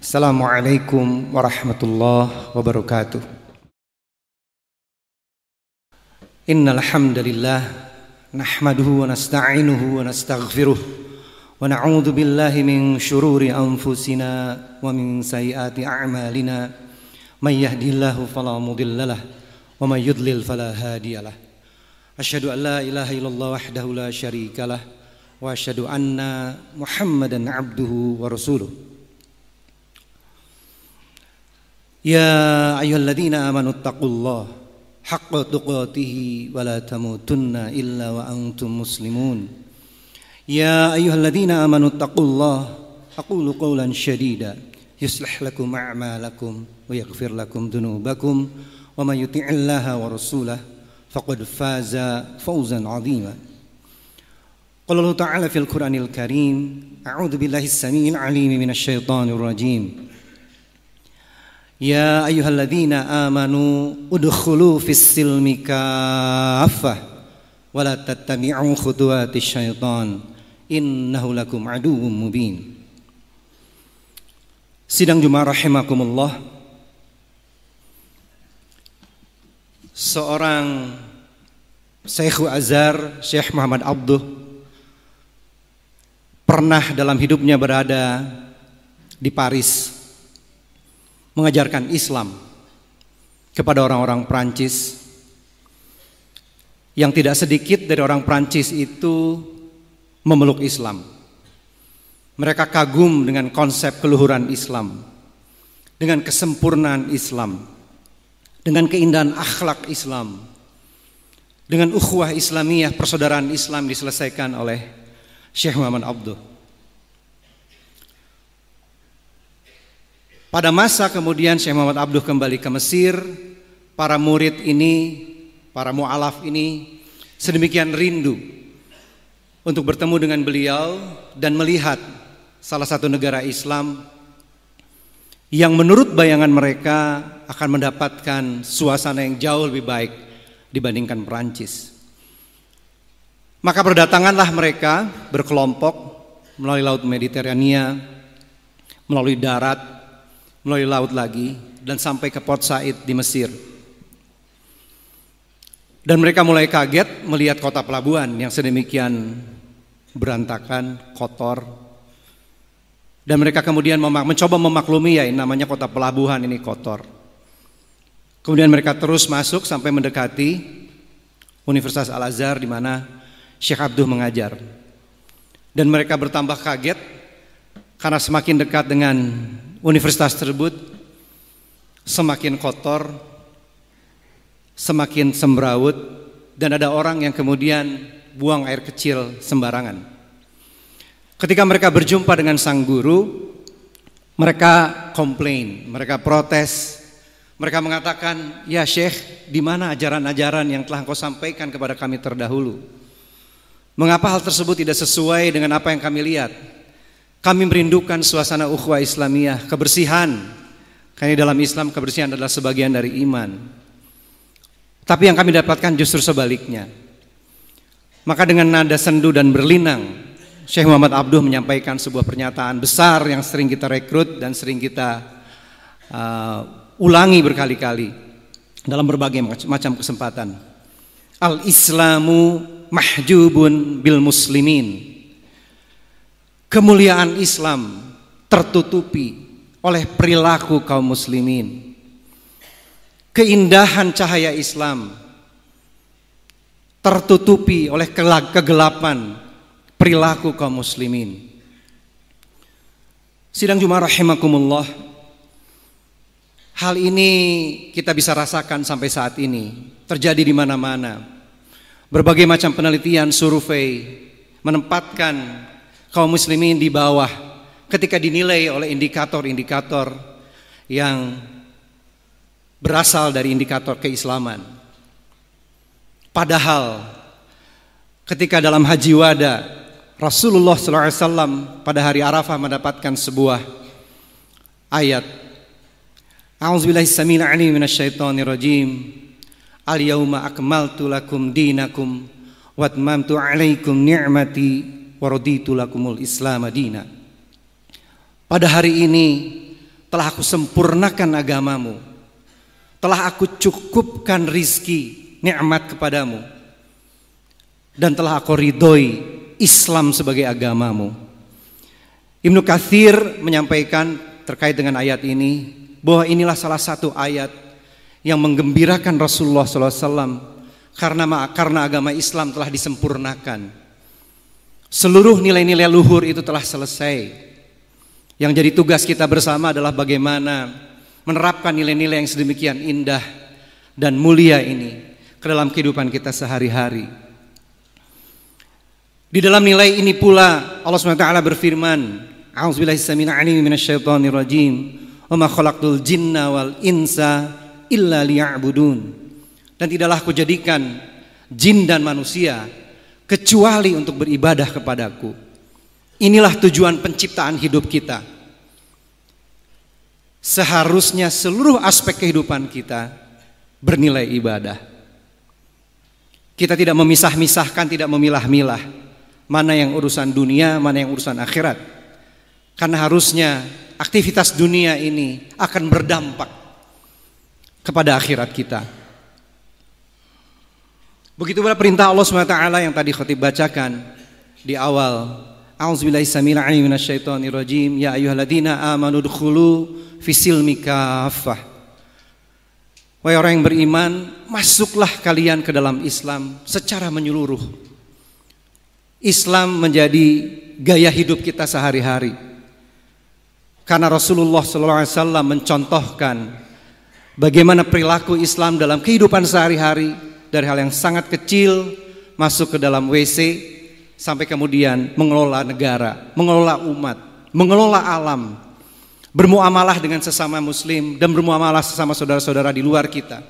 Assalamualaikum warahmatullahi wabarakatuh. Innal hamdalillah nahmaduhu wa nasta'inuhu wa nastaghfiruh wa na'udzu billahi min shururi anfusina wa min sayyiati a'malina may yahdihillahu fala mudhillalah wa may yudlil fala hadiyalah. Asyhadu an la ilaha illallah wahdahu la syarikalah wa asyhadu anna Muhammadan 'abduhu wa rasuluh. يا أيها الذين آمنوا اتقوا الله حق تقاته ولا تموتن إلا وأنتم مسلمون يا أيها الذين آمنوا اتقوا الله أقول قولا شديدا يصلح لكم أعمالكم ويغفر لكم ذنوبكم ومن يطع الله ورسوله فقد فاز فوزا عظيما قال الله تعالى في القرآن الكريم أعوذ بالله السميع العليم من الشيطان الرجيم يا أيها الذين آمنوا ادخلوا في السلم كافة ولا تتبعوا خطوات الشيطان إنه لكم عدو مبين Sidang Jumat rahimakumullah Seorang Syekh Azhar, Syekh Muhammad Abduh Pernah dalam hidupnya berada di Paris mengajarkan Islam kepada orang-orang Prancis yang tidak sedikit dari orang Prancis itu memeluk Islam. Mereka kagum dengan konsep keluhuran Islam, dengan kesempurnaan Islam, dengan keindahan akhlak Islam, dengan ukhuwah Islamiyah, persaudaraan Islam diselesaikan oleh Syekh Muhammad Abduh. Pada masa kemudian Syekh Muhammad Abduh kembali ke Mesir, para murid ini, para mu'alaf ini sedemikian rindu untuk bertemu dengan beliau dan melihat salah satu negara Islam yang menurut bayangan mereka akan mendapatkan suasana yang jauh lebih baik dibandingkan Perancis. Maka berdatanganlah mereka berkelompok melalui laut Mediterania, melalui darat, melalui laut lagi dan sampai ke Port Said di Mesir. Dan mereka mulai kaget melihat kota pelabuhan yang sedemikian berantakan, kotor. Dan mereka kemudian memak mencoba memaklumi ya namanya kota pelabuhan ini kotor. Kemudian mereka terus masuk sampai mendekati Universitas Al-Azhar di mana Syekh Abduh mengajar. Dan mereka bertambah kaget karena semakin dekat dengan universitas tersebut, semakin kotor, semakin semrawut, dan ada orang yang kemudian buang air kecil sembarangan. Ketika mereka berjumpa dengan sang guru, mereka komplain, mereka protes, mereka mengatakan, "Ya sheikh, di mana ajaran-ajaran yang telah engkau sampaikan kepada kami terdahulu? Mengapa hal tersebut tidak sesuai dengan apa yang kami lihat?" Kami merindukan suasana ukhwa Islamiyah, kebersihan. Karena dalam Islam kebersihan adalah sebagian dari iman. Tapi yang kami dapatkan justru sebaliknya. Maka dengan nada sendu dan berlinang, Syekh Muhammad Abduh menyampaikan sebuah pernyataan besar yang sering kita rekrut dan sering kita uh, ulangi berkali-kali dalam berbagai macam kesempatan. Al-Islamu mahjubun bil muslimin kemuliaan Islam tertutupi oleh perilaku kaum muslimin. Keindahan cahaya Islam tertutupi oleh kegelapan perilaku kaum muslimin. Sidang Jumat rahimakumullah. Hal ini kita bisa rasakan sampai saat ini. Terjadi di mana-mana. Berbagai macam penelitian, survei menempatkan kaum muslimin di bawah ketika dinilai oleh indikator-indikator yang berasal dari indikator keislaman. Padahal ketika dalam haji wada Rasulullah SAW pada hari Arafah mendapatkan sebuah ayat A'udzubillahisamil'ani minasyaitonirrojim al yauma akmaltu lakum dinakum Watmamtu alaikum ni'mati waraditu lakumul Islam adina. Pada hari ini telah aku sempurnakan agamamu. Telah aku cukupkan rizki, nikmat kepadamu. Dan telah aku ridhoi Islam sebagai agamamu. Ibnu Kathir menyampaikan terkait dengan ayat ini bahwa inilah salah satu ayat yang menggembirakan Rasulullah SAW karena karena agama Islam telah disempurnakan Seluruh nilai-nilai luhur itu telah selesai. Yang jadi tugas kita bersama adalah bagaimana menerapkan nilai-nilai yang sedemikian indah dan mulia ini ke dalam kehidupan kita sehari-hari. Di dalam nilai ini pula Allah SWT berfirman, rajim. Wa khalaqtul jinna wal insa illa liya'budun. Dan tidaklah kujadikan jin dan manusia kecuali untuk beribadah kepadaku. Inilah tujuan penciptaan hidup kita. Seharusnya seluruh aspek kehidupan kita bernilai ibadah. Kita tidak memisah-misahkan, tidak memilah-milah mana yang urusan dunia, mana yang urusan akhirat. Karena harusnya aktivitas dunia ini akan berdampak kepada akhirat kita. Begitu pula perintah Allah SWT yang tadi khotib bacakan di awal. A'udzubillahi samil alim minasyaitonir rajim. Ya ayyuhalladzina amanu dkhulu fisilmi kafah. Wahai orang yang beriman, masuklah kalian ke dalam Islam secara menyeluruh. Islam menjadi gaya hidup kita sehari-hari. Karena Rasulullah SAW mencontohkan bagaimana perilaku Islam dalam kehidupan sehari-hari, dari hal yang sangat kecil masuk ke dalam WC sampai kemudian mengelola negara, mengelola umat, mengelola alam, bermuamalah dengan sesama muslim dan bermuamalah sesama saudara-saudara di luar kita.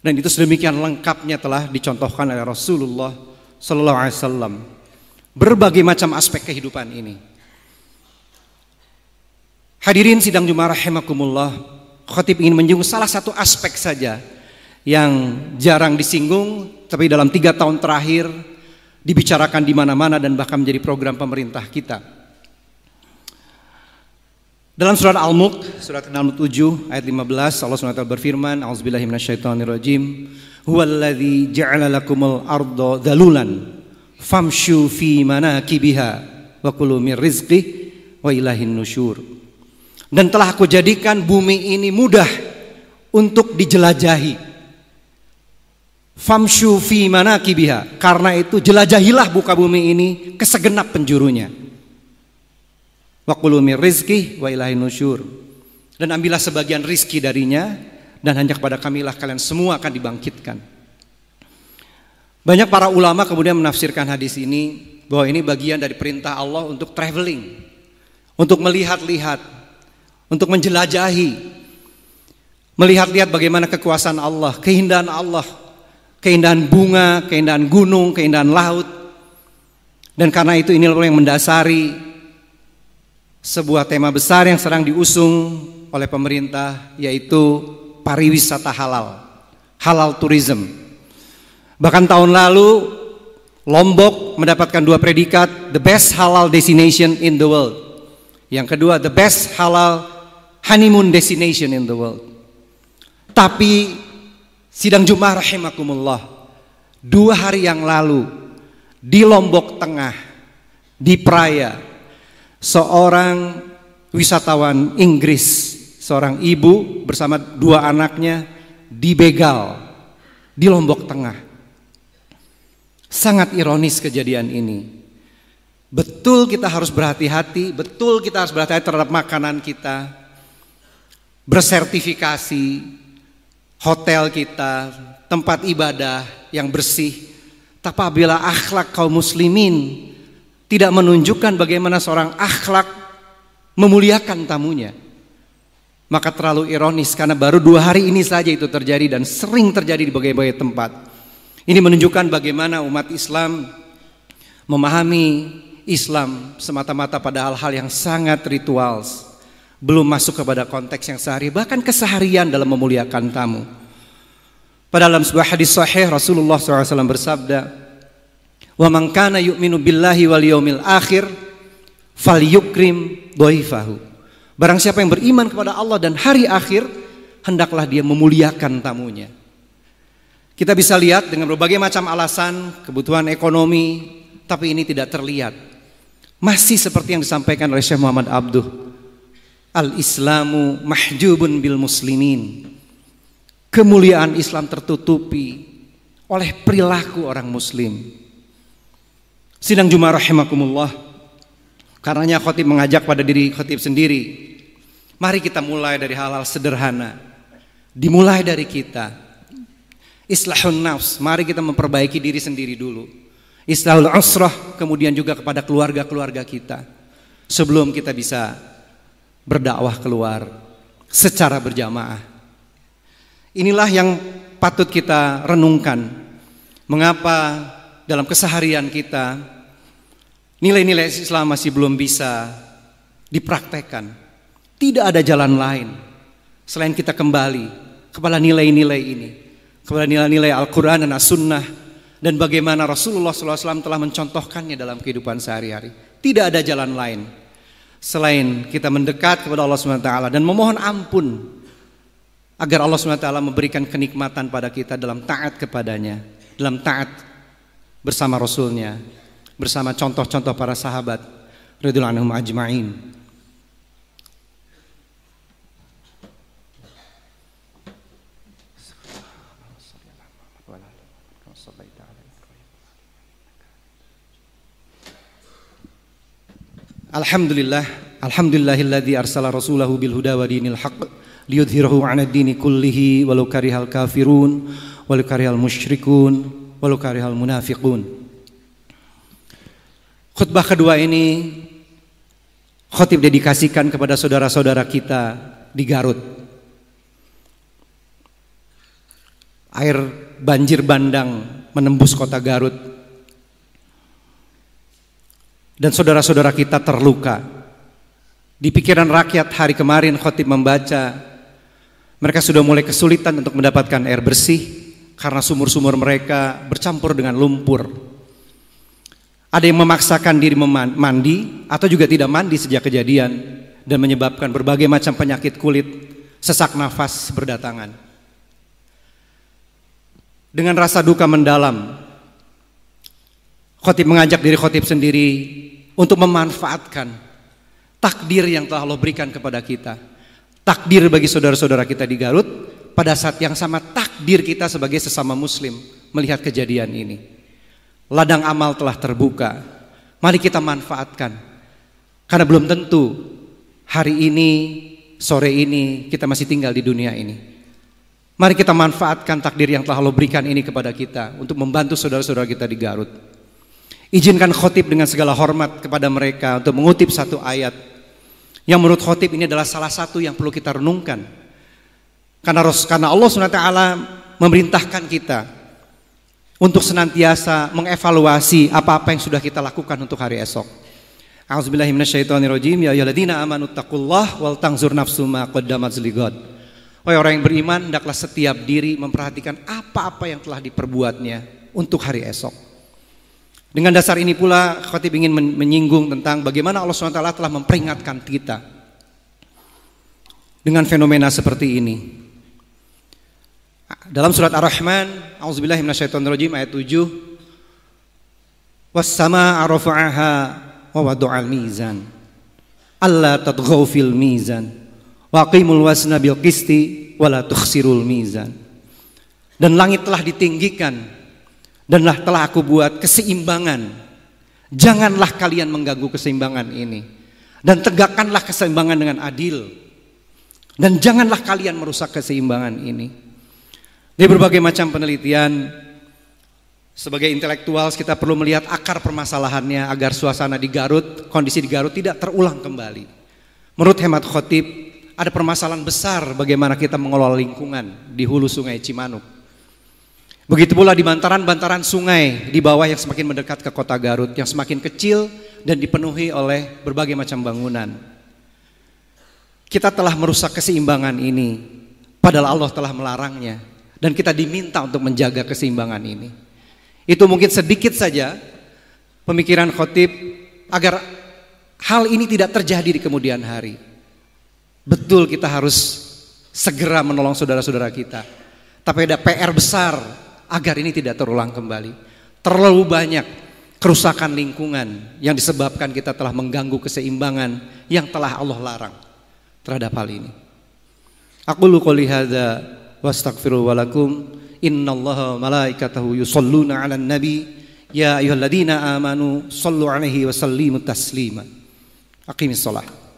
Dan itu sedemikian lengkapnya telah dicontohkan oleh Rasulullah Sallallahu Alaihi Wasallam. Berbagai macam aspek kehidupan ini. Hadirin sidang Jumat rahimakumullah, khatib ingin menyinggung salah satu aspek saja yang jarang disinggung, tapi dalam tiga tahun terakhir dibicarakan di mana-mana dan bahkan menjadi program pemerintah kita. Dalam surat Al-Mulk, surat ke-67 ayat 15, Allah SWT berfirman, A'udzubillahi minasyaitonirrajim, "Huwallazi ja'ala lakumul arda dhalulan famshu fi manakibiha wa kulu min wa ilahin nusyur." Dan telah aku jadikan bumi ini mudah untuk dijelajahi. Famsyu fi manakibiha. Karena itu jelajahilah buka bumi ini ke segenap penjurunya. Wa qulumi rizki wa ilahi nusyur. Dan ambillah sebagian rizki darinya dan hanya kepada kamilah kalian semua akan dibangkitkan. Banyak para ulama kemudian menafsirkan hadis ini bahwa ini bagian dari perintah Allah untuk traveling, untuk melihat-lihat, untuk menjelajahi, melihat-lihat bagaimana kekuasaan Allah, keindahan Allah, keindahan bunga, keindahan gunung, keindahan laut. Dan karena itu inilah yang mendasari sebuah tema besar yang sedang diusung oleh pemerintah yaitu pariwisata halal, halal tourism. Bahkan tahun lalu Lombok mendapatkan dua predikat the best halal destination in the world. Yang kedua the best halal honeymoon destination in the world. Tapi Sidang Jumat rahimakumullah. Dua hari yang lalu di Lombok Tengah, di Praia, seorang wisatawan Inggris, seorang ibu bersama dua anaknya dibegal di Lombok Tengah. Sangat ironis kejadian ini. Betul kita harus berhati-hati, betul kita harus berhati-hati terhadap makanan kita, bersertifikasi, hotel kita, tempat ibadah yang bersih. Tapi apabila akhlak kaum muslimin tidak menunjukkan bagaimana seorang akhlak memuliakan tamunya. Maka terlalu ironis karena baru dua hari ini saja itu terjadi dan sering terjadi di berbagai tempat. Ini menunjukkan bagaimana umat Islam memahami Islam semata-mata pada hal-hal yang sangat rituals belum masuk kepada konteks yang sehari bahkan keseharian dalam memuliakan tamu. Pada dalam sebuah hadis sahih Rasulullah SAW bersabda, "Wa man kana yu'minu billahi wal yaumil akhir falyukrim doifahu. Barang siapa yang beriman kepada Allah dan hari akhir, hendaklah dia memuliakan tamunya. Kita bisa lihat dengan berbagai macam alasan, kebutuhan ekonomi, tapi ini tidak terlihat. Masih seperti yang disampaikan oleh Syekh Muhammad Abduh Al-Islamu mahjubun bil muslimin. Kemuliaan Islam tertutupi oleh perilaku orang muslim. Sidang Jumat rahimakumullah. Karenanya khotib mengajak pada diri khotib sendiri. Mari kita mulai dari hal-hal sederhana. Dimulai dari kita. Islahun nafs, mari kita memperbaiki diri sendiri dulu. Islahul usrah, kemudian juga kepada keluarga-keluarga kita. Sebelum kita bisa berdakwah keluar secara berjamaah. Inilah yang patut kita renungkan. Mengapa dalam keseharian kita nilai-nilai Islam masih belum bisa dipraktekkan. Tidak ada jalan lain selain kita kembali kepada nilai-nilai ini, kepada nilai-nilai Al-Quran dan As-Sunnah, dan bagaimana Rasulullah SAW telah mencontohkannya dalam kehidupan sehari-hari. Tidak ada jalan lain selain kita mendekat kepada Allah Subhanahu Wa Taala dan memohon ampun agar Allah Subhanahu Wa Taala memberikan kenikmatan pada kita dalam taat kepadanya dalam taat bersama Rasulnya bersama contoh-contoh para sahabat radhiyallahu anhum ajma'in Alhamdulillah, alhamdulillahilladzi arsala rasulahu bil huda wa dinil haqq liyudhhirahu 'ala dini kullihi walau karihal kafirun walau karihal musyrikun walau karihal munafiqun. Khutbah kedua ini khotib dedikasikan kepada saudara-saudara kita di Garut. Air banjir bandang menembus kota Garut dan saudara-saudara kita terluka. Di pikiran rakyat hari kemarin khotib membaca, mereka sudah mulai kesulitan untuk mendapatkan air bersih karena sumur-sumur mereka bercampur dengan lumpur. Ada yang memaksakan diri mandi atau juga tidak mandi sejak kejadian dan menyebabkan berbagai macam penyakit kulit, sesak nafas berdatangan. Dengan rasa duka mendalam, khotib mengajak diri khotib sendiri untuk memanfaatkan takdir yang telah Allah berikan kepada kita. Takdir bagi saudara-saudara kita di Garut, pada saat yang sama takdir kita sebagai sesama muslim melihat kejadian ini. Ladang amal telah terbuka. Mari kita manfaatkan. Karena belum tentu hari ini, sore ini kita masih tinggal di dunia ini. Mari kita manfaatkan takdir yang telah Allah berikan ini kepada kita untuk membantu saudara-saudara kita di Garut. Izinkan khotib dengan segala hormat kepada mereka untuk mengutip satu ayat yang menurut khotib ini adalah salah satu yang perlu kita renungkan. Karena karena Allah SWT memerintahkan kita untuk senantiasa mengevaluasi apa-apa yang sudah kita lakukan untuk hari esok. A'udzubillahi minasyaitonirrajim. Ya ayyuhalladzina amanu wal tangzur nafsu ma qaddamat ligad. Oh, orang yang beriman, hendaklah setiap diri memperhatikan apa-apa yang telah diperbuatnya untuk hari esok. Dengan dasar ini pula Khatib ingin menyinggung tentang bagaimana Allah SWT telah memperingatkan kita dengan fenomena seperti ini. Dalam surat Ar-Rahman, auzubillahi minasyaitonirrajim ayat 7. Wassama arafa'aha wa wada'al mizan. Allah tadghaw fil mizan. Wa qimul wasna bil qisti wa la tukhsirul mizan. Dan langit telah ditinggikan Danlah telah aku buat keseimbangan. Janganlah kalian mengganggu keseimbangan ini. Dan tegakkanlah keseimbangan dengan adil. Dan janganlah kalian merusak keseimbangan ini. Di berbagai macam penelitian, sebagai intelektual kita perlu melihat akar permasalahannya agar suasana di Garut, kondisi di Garut tidak terulang kembali. Menurut hemat khotib, ada permasalahan besar bagaimana kita mengelola lingkungan di hulu sungai Cimanuk. Begitu pula di bantaran-bantaran sungai di bawah yang semakin mendekat ke kota Garut, yang semakin kecil dan dipenuhi oleh berbagai macam bangunan. Kita telah merusak keseimbangan ini, padahal Allah telah melarangnya, dan kita diminta untuk menjaga keseimbangan ini. Itu mungkin sedikit saja pemikiran khotib agar hal ini tidak terjadi di kemudian hari. Betul kita harus segera menolong saudara-saudara kita. Tapi ada PR besar agar ini tidak terulang kembali. Terlalu banyak kerusakan lingkungan yang disebabkan kita telah mengganggu keseimbangan yang telah Allah larang terhadap hal ini. Aku luka lihada hadza wastaghfiru wa lakum innallaha malaikatahu yusalluna ala nabi ya ayyuhalladzina amanu sallu 'alaihi wa sallimu taslima. Aqimissalah.